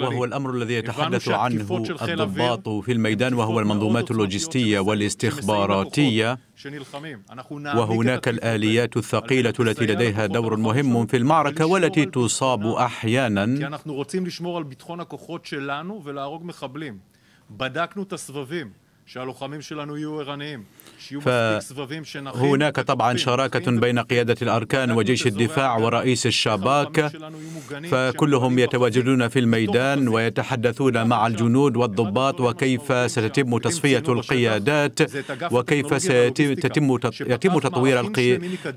وهو الأمر الذي يتحدث عنه الضباط في الميدان وهو المنظومات اللوجستية والاستخباراتية وهناك الآليات الثقيلة التي لديها دور مهم في المعركة والتي تصاب أحيانا فهناك طبعا شراكة بين قيادة الأركان وجيش الدفاع ورئيس الشباك فكلهم يتواجدون في الميدان ويتحدثون مع الجنود والضباط وكيف ستتم تصفية القيادات وكيف سيتم تطوير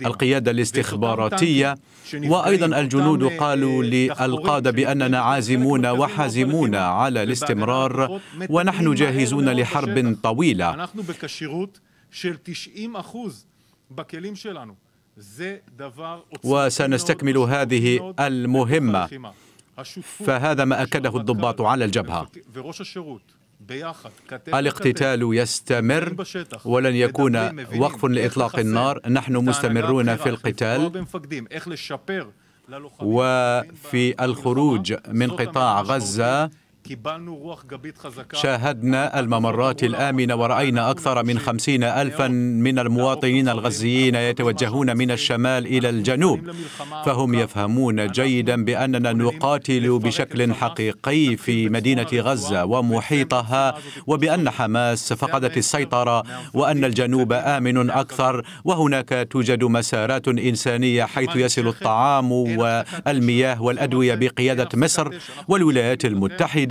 القيادة الاستخباراتية وأيضا الجنود قالوا للقادة بأننا عازمون وحازمون على الاستمرار ونحن جاهزون لحرب طويلة 90% שלנו. זה דבר وسنستكمل هذه المهمة فهذا ما أكده الضباط على الجبهة الاقتتال يستمر ولن يكون وقف لإطلاق النار نحن مستمرون في القتال وفي الخروج من قطاع غزة شاهدنا الممرات الآمنة ورأينا أكثر من خمسين ألفا من المواطنين الغزيين يتوجهون من الشمال إلى الجنوب فهم يفهمون جيدا بأننا نقاتل بشكل حقيقي في مدينة غزة ومحيطها وبأن حماس فقدت السيطرة وأن الجنوب آمن أكثر وهناك توجد مسارات إنسانية حيث يصل الطعام والمياه والأدوية بقيادة مصر والولايات المتحدة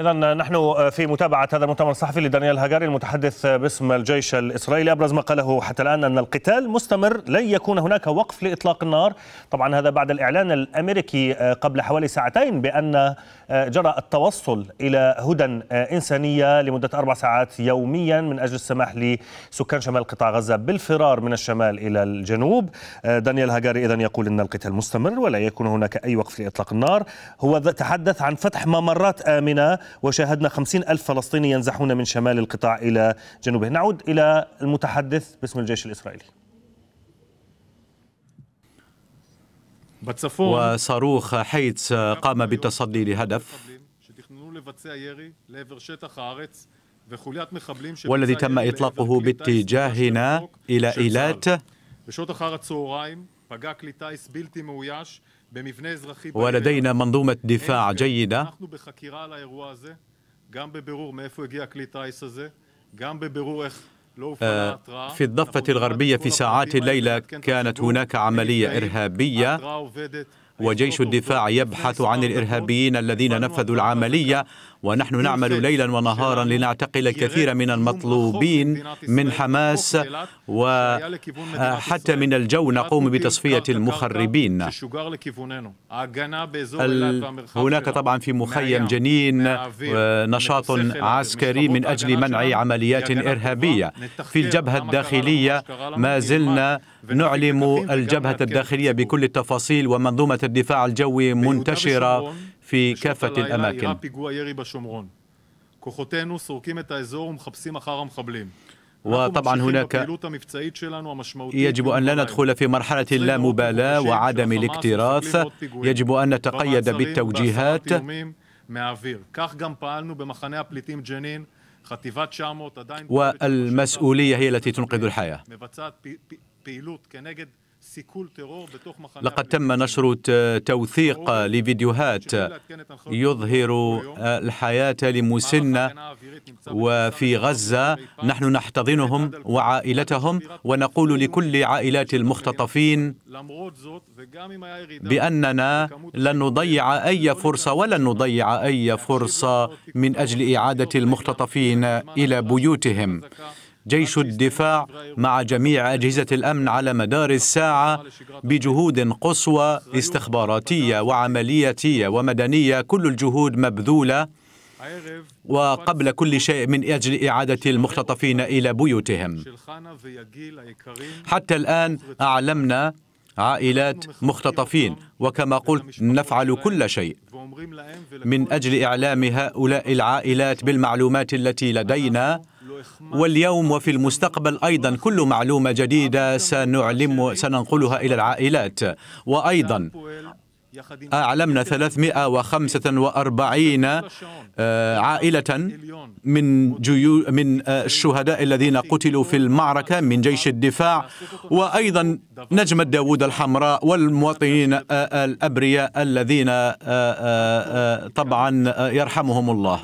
إذا نحن آه، في متابعة هذا المؤتمر الصحفي لدانيال هاجاري المتحدث آه، باسم الجيش الإسرائيلي أبرز ما قاله حتى الآن أن القتال مستمر لن يكون هناك وقف لإطلاق النار طبعا هذا بعد الإعلان الأمريكي آه، قبل حوالي ساعتين بأن جرى التوصل إلى هدى إنسانية لمدة أربع ساعات يوميا من أجل السماح لسكان شمال قطاع غزة بالفرار من الشمال إلى الجنوب دانيال هاجاري إذا يقول أن القتال مستمر ولا يكون هناك أي وقف لإطلاق النار هو تحدث عن فتح ممرات آمنة وشاهدنا خمسين ألف فلسطيني ينزحون من شمال القطاع إلى جنوبه نعود إلى المتحدث باسم الجيش الإسرائيلي وصاروخ حيتس قام بالتصدي لهدف والذي تم إطلاقه باتجاهنا إلى إيلات ولدينا منظومة دفاع جيدة في الضفة الغربية في ساعات الليلة كانت هناك عملية إرهابية وجيش الدفاع يبحث عن الإرهابيين الذين نفذوا العملية ونحن نعمل ليلا ونهارا لنعتقل الكثير من المطلوبين من حماس وحتى من الجو نقوم بتصفية المخربين هناك طبعا في مخيم جنين نشاط عسكري من أجل منع عمليات إرهابية في الجبهة نعم، الداخلية ما زلنا نعلم الجبهة الداخلية بكل التفاصيل ومنظومة الدفاع الجوي منتشرة في كافة الأماكن وطبعا هناك يجب أن لا ندخل في مرحلة اللامبالاة وعدم الاكتراث يجب أن نتقيد بالتوجيهات والمسؤولية هي التي تنقذ الحياة لقد تم نشر توثيق لفيديوهات يظهر الحياة لمسنة وفي غزة نحن نحتضنهم وعائلتهم ونقول لكل عائلات المختطفين بأننا لن نضيع أي فرصة ولن نضيع أي فرصة من أجل إعادة المختطفين إلى بيوتهم جيش الدفاع مع جميع أجهزة الأمن على مدار الساعة بجهود قصوى استخباراتية وعملياتية ومدنية كل الجهود مبذولة وقبل كل شيء من أجل إعادة المختطفين إلى بيوتهم حتى الآن أعلمنا عائلات مختطفين وكما قلت نفعل كل شيء من أجل إعلام هؤلاء العائلات بالمعلومات التي لدينا واليوم وفي المستقبل أيضا كل معلومة جديدة سنعلم سننقلها إلى العائلات وأيضا أعلمنا 345 آه، عائلة من جيو من آه، الشهداء الذين قتلوا في المعركة من جيش الدفاع وأيضا نجمة داوود الحمراء والمواطنين آه، الأبرياء الذين طبعا يرحمهم الله